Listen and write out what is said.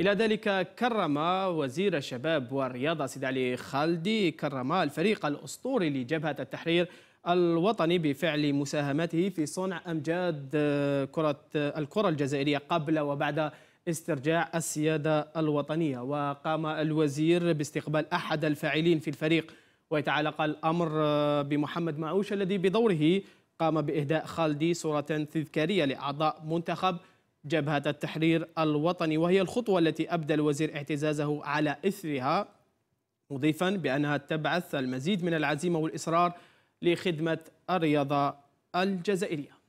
إلى ذلك كرم وزير الشباب والرياضة سيد علي خالدي كرم الفريق الأسطوري لجبهة التحرير الوطني بفعل مساهمته في صنع أمجاد كرة الكرة الجزائرية قبل وبعد استرجاع السيادة الوطنية وقام الوزير باستقبال أحد الفاعلين في الفريق ويتعلق الأمر بمحمد معوش الذي بدوره قام بإهداء خالدي صورة تذكارية لأعضاء منتخب جبهة التحرير الوطني وهي الخطوة التي أبدى الوزير اعتزازه على إثرها مضيفا بأنها تبعث المزيد من العزيمة والإصرار لخدمة الرياضة الجزائرية